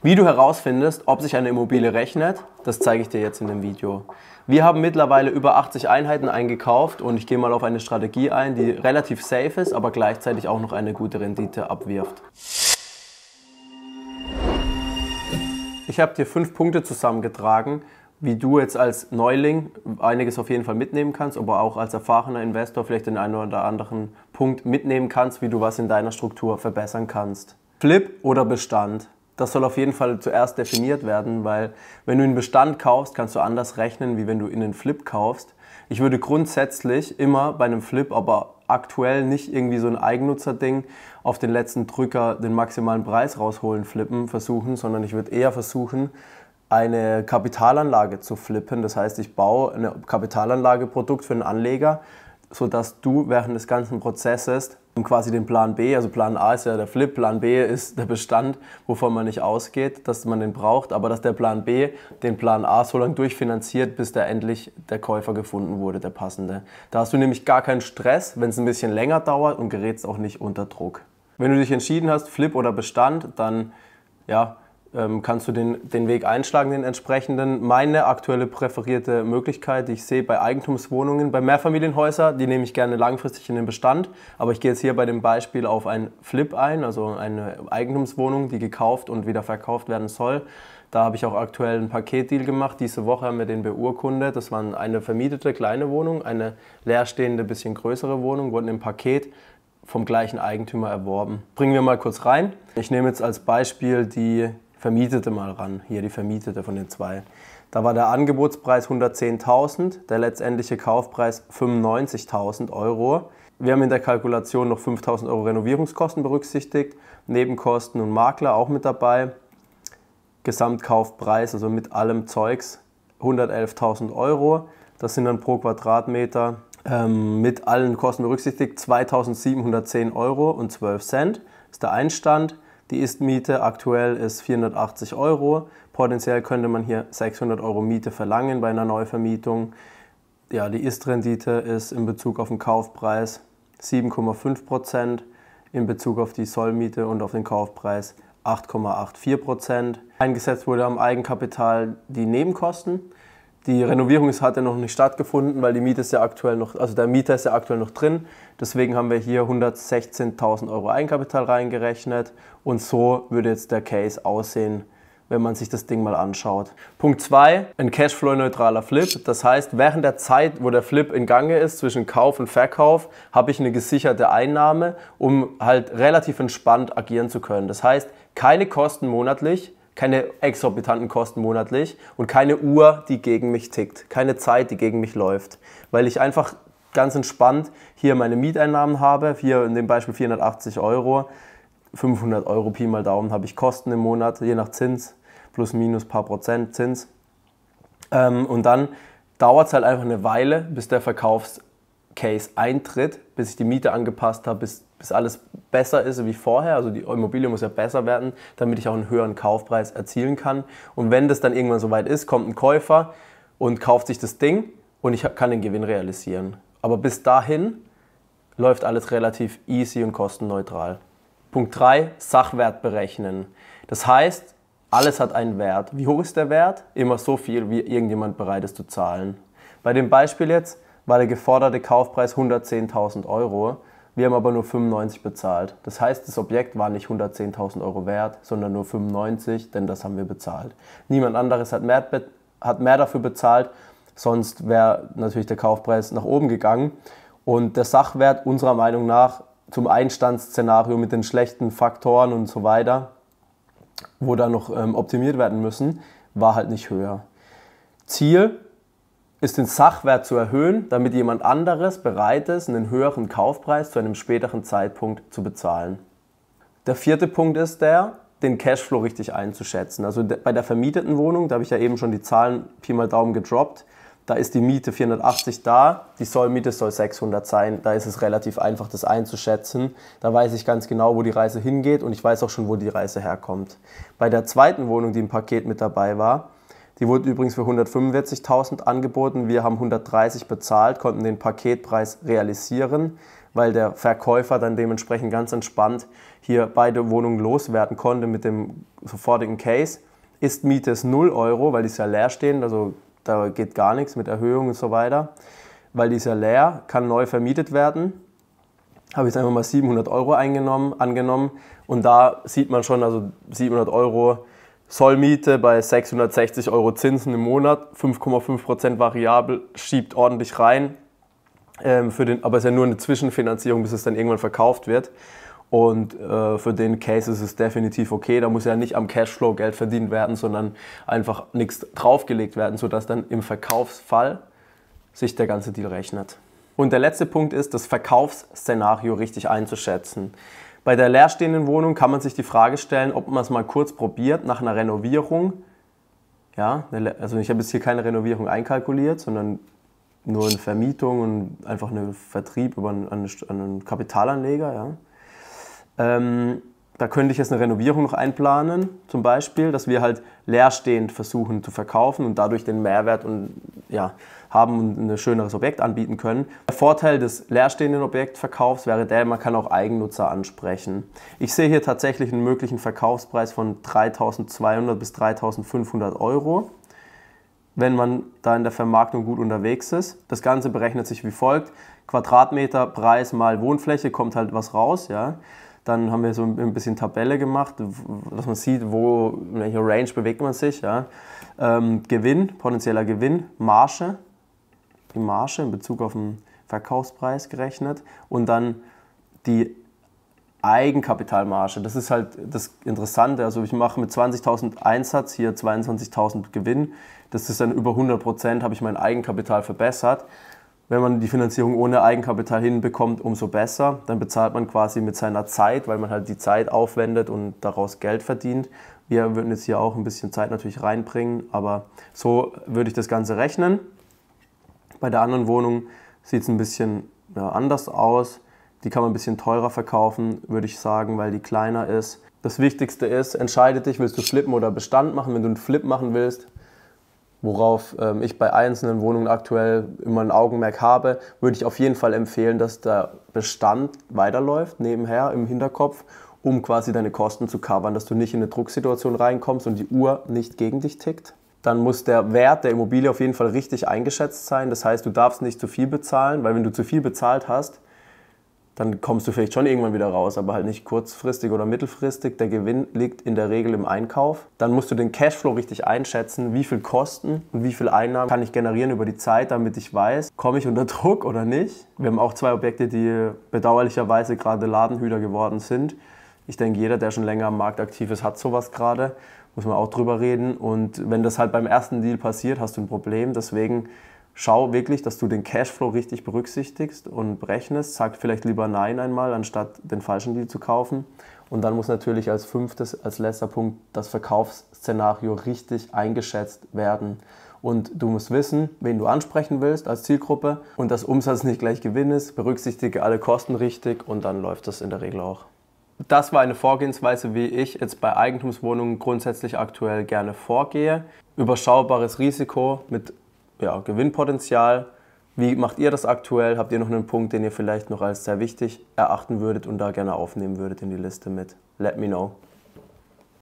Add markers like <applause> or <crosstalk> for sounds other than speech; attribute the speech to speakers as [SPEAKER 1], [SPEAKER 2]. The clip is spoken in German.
[SPEAKER 1] Wie du herausfindest, ob sich eine Immobilie rechnet, das zeige ich dir jetzt in dem Video. Wir haben mittlerweile über 80 Einheiten eingekauft und ich gehe mal auf eine Strategie ein, die relativ safe ist, aber gleichzeitig auch noch eine gute Rendite abwirft. Ich habe dir fünf Punkte zusammengetragen, wie du jetzt als Neuling einiges auf jeden Fall mitnehmen kannst, aber auch als erfahrener Investor vielleicht den einen oder anderen Punkt mitnehmen kannst, wie du was in deiner Struktur verbessern kannst. Flip oder Bestand? das soll auf jeden Fall zuerst definiert werden, weil wenn du einen Bestand kaufst, kannst du anders rechnen, wie wenn du in den Flip kaufst. Ich würde grundsätzlich immer bei einem Flip, aber aktuell nicht irgendwie so ein Eigennutzer-Ding auf den letzten Drücker den maximalen Preis rausholen, flippen, versuchen, sondern ich würde eher versuchen, eine Kapitalanlage zu flippen. Das heißt, ich baue ein Kapitalanlageprodukt für einen Anleger, sodass du während des ganzen Prozesses und quasi den Plan B, also Plan A ist ja der Flip, Plan B ist der Bestand, wovon man nicht ausgeht, dass man den braucht, aber dass der Plan B den Plan A so lange durchfinanziert, bis da endlich der Käufer gefunden wurde, der passende. Da hast du nämlich gar keinen Stress, wenn es ein bisschen länger dauert und gerätst auch nicht unter Druck. Wenn du dich entschieden hast, Flip oder Bestand, dann ja, ähm, kannst du den, den Weg einschlagen, den entsprechenden. Meine aktuelle präferierte Möglichkeit, die ich sehe bei Eigentumswohnungen, bei Mehrfamilienhäusern, die nehme ich gerne langfristig in den Bestand. Aber ich gehe jetzt hier bei dem Beispiel auf einen Flip ein, also eine Eigentumswohnung, die gekauft und wieder verkauft werden soll. Da habe ich auch aktuell einen Paketdeal gemacht. Diese Woche haben wir den beurkundet. Das waren eine vermietete kleine Wohnung, eine leerstehende, bisschen größere Wohnung, wurden im Paket vom gleichen Eigentümer erworben. Bringen wir mal kurz rein. Ich nehme jetzt als Beispiel die Vermietete mal ran. Hier die Vermietete von den zwei. Da war der Angebotspreis 110.000, der letztendliche Kaufpreis 95.000 Euro. Wir haben in der Kalkulation noch 5.000 Euro Renovierungskosten berücksichtigt, Nebenkosten und Makler auch mit dabei. Gesamtkaufpreis, also mit allem Zeugs, 111.000 Euro. Das sind dann pro Quadratmeter ähm, mit allen Kosten berücksichtigt 2.710 Euro und 12 Cent Das ist der Einstand. Die Ist-Miete aktuell ist 480 Euro. Potenziell könnte man hier 600 Euro Miete verlangen bei einer Neuvermietung. Ja, die Ist-Rendite ist in Bezug auf den Kaufpreis 7,5 Prozent, in Bezug auf die Sollmiete und auf den Kaufpreis 8,84 Prozent. Eingesetzt wurde am Eigenkapital die Nebenkosten. Die Renovierung hat ja noch nicht stattgefunden, weil die Miete ist ja aktuell noch, also der Mieter ist ja aktuell noch drin. Deswegen haben wir hier 116.000 Euro Eigenkapital reingerechnet und so würde jetzt der Case aussehen, wenn man sich das Ding mal anschaut. Punkt 2, ein Cashflow-neutraler Flip. Das heißt, während der Zeit, wo der Flip in Gange ist, zwischen Kauf und Verkauf, habe ich eine gesicherte Einnahme, um halt relativ entspannt agieren zu können. Das heißt, keine Kosten monatlich, keine exorbitanten Kosten monatlich und keine Uhr, die gegen mich tickt, keine Zeit, die gegen mich läuft, weil ich einfach ganz entspannt hier meine Mieteinnahmen habe, hier in dem Beispiel 480 Euro, 500 Euro Pi mal Daumen habe ich Kosten im Monat, je nach Zins, plus minus paar Prozent Zins. Ähm, und dann dauert es halt einfach eine Weile, bis der Verkaufscase eintritt, bis ich die Miete angepasst habe, bis bis alles besser ist wie vorher, also die Immobilie muss ja besser werden, damit ich auch einen höheren Kaufpreis erzielen kann. Und wenn das dann irgendwann soweit ist, kommt ein Käufer und kauft sich das Ding und ich kann den Gewinn realisieren. Aber bis dahin läuft alles relativ easy und kostenneutral. Punkt 3, Sachwert berechnen. Das heißt, alles hat einen Wert. Wie hoch ist der Wert? Immer so viel, wie irgendjemand bereit ist zu zahlen. Bei dem Beispiel jetzt war der geforderte Kaufpreis 110.000 Euro wir haben aber nur 95 bezahlt. Das heißt, das Objekt war nicht 110.000 Euro wert, sondern nur 95, denn das haben wir bezahlt. Niemand anderes hat mehr, hat mehr dafür bezahlt, sonst wäre natürlich der Kaufpreis nach oben gegangen. Und der Sachwert unserer Meinung nach zum Einstandsszenario mit den schlechten Faktoren und so weiter, wo da noch ähm, optimiert werden müssen, war halt nicht höher. Ziel ist den Sachwert zu erhöhen, damit jemand anderes bereit ist, einen höheren Kaufpreis zu einem späteren Zeitpunkt zu bezahlen. Der vierte Punkt ist der, den Cashflow richtig einzuschätzen. Also bei der vermieteten Wohnung, da habe ich ja eben schon die Zahlen Pi mal Daumen gedroppt, da ist die Miete 480 da, die Sollmiete soll 600 sein. Da ist es relativ einfach, das einzuschätzen. Da weiß ich ganz genau, wo die Reise hingeht und ich weiß auch schon, wo die Reise herkommt. Bei der zweiten Wohnung, die im Paket mit dabei war, die wurden übrigens für 145.000 angeboten. Wir haben 130 bezahlt, konnten den Paketpreis realisieren, weil der Verkäufer dann dementsprechend ganz entspannt hier beide Wohnungen loswerden konnte mit dem sofortigen Case. Ist Miete ist 0 Euro, weil die ist ja leer stehen, also da geht gar nichts mit Erhöhung und so weiter. Weil die ist ja leer, kann neu vermietet werden. Habe ich jetzt einfach mal 700 Euro eingenommen, angenommen und da sieht man schon, also 700 Euro Sollmiete bei 660 Euro Zinsen im Monat, 5,5% variabel, schiebt ordentlich rein. Ähm, für den, aber es ist ja nur eine Zwischenfinanzierung, bis es dann irgendwann verkauft wird. Und äh, für den Case ist es definitiv okay. Da muss ja nicht am Cashflow Geld verdient werden, sondern einfach nichts draufgelegt werden, sodass dann im Verkaufsfall sich der ganze Deal rechnet. Und der letzte Punkt ist, das Verkaufsszenario richtig einzuschätzen. Bei der leerstehenden Wohnung kann man sich die Frage stellen, ob man es mal kurz probiert nach einer Renovierung. Ja, also ich habe jetzt hier keine Renovierung einkalkuliert, sondern nur eine Vermietung und einfach einen Vertrieb über einen, einen Kapitalanleger. Ja. Ähm, da könnte ich jetzt eine Renovierung noch einplanen, zum Beispiel, dass wir halt leerstehend versuchen zu verkaufen und dadurch den Mehrwert und, ja, haben und ein schöneres Objekt anbieten können. Der Vorteil des leerstehenden Objektverkaufs wäre der, man kann auch Eigennutzer ansprechen. Ich sehe hier tatsächlich einen möglichen Verkaufspreis von 3.200 bis 3.500 Euro wenn man da in der Vermarktung gut unterwegs ist. Das Ganze berechnet sich wie folgt. Quadratmeter Preis mal Wohnfläche kommt halt was raus. Ja. Dann haben wir so ein bisschen Tabelle gemacht, dass man sieht, wo, in welcher Range bewegt man sich. Ja. Ähm, Gewinn, potenzieller Gewinn, Marge, die Marge in Bezug auf den Verkaufspreis gerechnet und dann die Eigenkapitalmarge. Das ist halt das Interessante. Also ich mache mit 20.000 Einsatz hier 22.000 Gewinn. Das ist dann über 100 Prozent, habe ich mein Eigenkapital verbessert wenn man die Finanzierung ohne Eigenkapital hinbekommt, umso besser. Dann bezahlt man quasi mit seiner Zeit, weil man halt die Zeit aufwendet und daraus Geld verdient. Wir würden jetzt hier auch ein bisschen Zeit natürlich reinbringen, aber so würde ich das Ganze rechnen. Bei der anderen Wohnung sieht es ein bisschen ja, anders aus. Die kann man ein bisschen teurer verkaufen, würde ich sagen, weil die kleiner ist. Das Wichtigste ist, entscheide dich, willst du flippen oder Bestand machen. Wenn du einen Flip machen willst, worauf ähm, ich bei einzelnen Wohnungen aktuell immer ein Augenmerk habe, würde ich auf jeden Fall empfehlen, dass der Bestand weiterläuft, nebenher im Hinterkopf, um quasi deine Kosten zu covern, dass du nicht in eine Drucksituation reinkommst und die Uhr nicht gegen dich tickt. Dann muss der Wert der Immobilie auf jeden Fall richtig eingeschätzt sein. Das heißt, du darfst nicht zu viel bezahlen, weil wenn du zu viel bezahlt hast, dann kommst du vielleicht schon irgendwann wieder raus, aber halt nicht kurzfristig oder mittelfristig. Der Gewinn liegt in der Regel im Einkauf. Dann musst du den Cashflow richtig einschätzen, wie viel Kosten und wie viel Einnahmen kann ich generieren über die Zeit, damit ich weiß, komme ich unter <laughs> Druck oder nicht. Wir haben auch zwei Objekte, die bedauerlicherweise gerade Ladenhüter geworden sind. Ich denke, jeder, der schon länger am Markt aktiv ist, hat sowas gerade. Muss man auch drüber reden. Und wenn das halt beim ersten Deal passiert, hast du ein Problem. Deswegen schau wirklich, dass du den Cashflow richtig berücksichtigst und berechnest. Sag vielleicht lieber Nein einmal, anstatt den falschen Deal zu kaufen. Und dann muss natürlich als fünftes, als letzter Punkt das Verkaufsszenario richtig eingeschätzt werden. Und du musst wissen, wen du ansprechen willst als Zielgruppe und dass Umsatz nicht gleich Gewinn ist. Berücksichtige alle Kosten richtig und dann läuft das in der Regel auch. Das war eine Vorgehensweise, wie ich jetzt bei Eigentumswohnungen grundsätzlich aktuell gerne vorgehe. Überschaubares Risiko mit ja, Gewinnpotenzial. Wie macht ihr das aktuell? Habt ihr noch einen Punkt, den ihr vielleicht noch als sehr wichtig erachten würdet und da gerne aufnehmen würdet in die Liste mit? Let me know.